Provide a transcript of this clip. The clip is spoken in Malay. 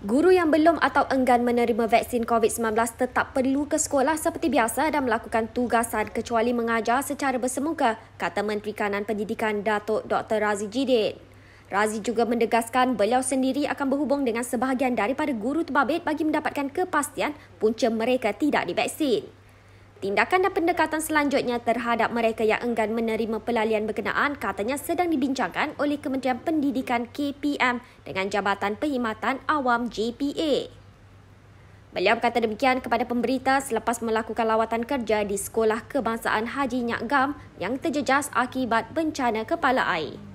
Guru yang belum atau enggan menerima vaksin COVID-19 tetap perlu ke sekolah seperti biasa dan melakukan tugasan kecuali mengajar secara bersemuka, kata Menteri Kanan Pendidikan Datuk Dr. Razi Jidit. Razi juga mendegaskan beliau sendiri akan berhubung dengan sebahagian daripada guru terbabit bagi mendapatkan kepastian punca mereka tidak divaksin. Tindakan dan pendekatan selanjutnya terhadap mereka yang enggan menerima pelalian berkenaan katanya sedang dibincangkan oleh Kementerian Pendidikan KPM dengan Jabatan Perkhidmatan Awam JPA. Beliau berkata demikian kepada pemberita selepas melakukan lawatan kerja di Sekolah Kebangsaan Haji Nyak yang terjejas akibat bencana kepala air.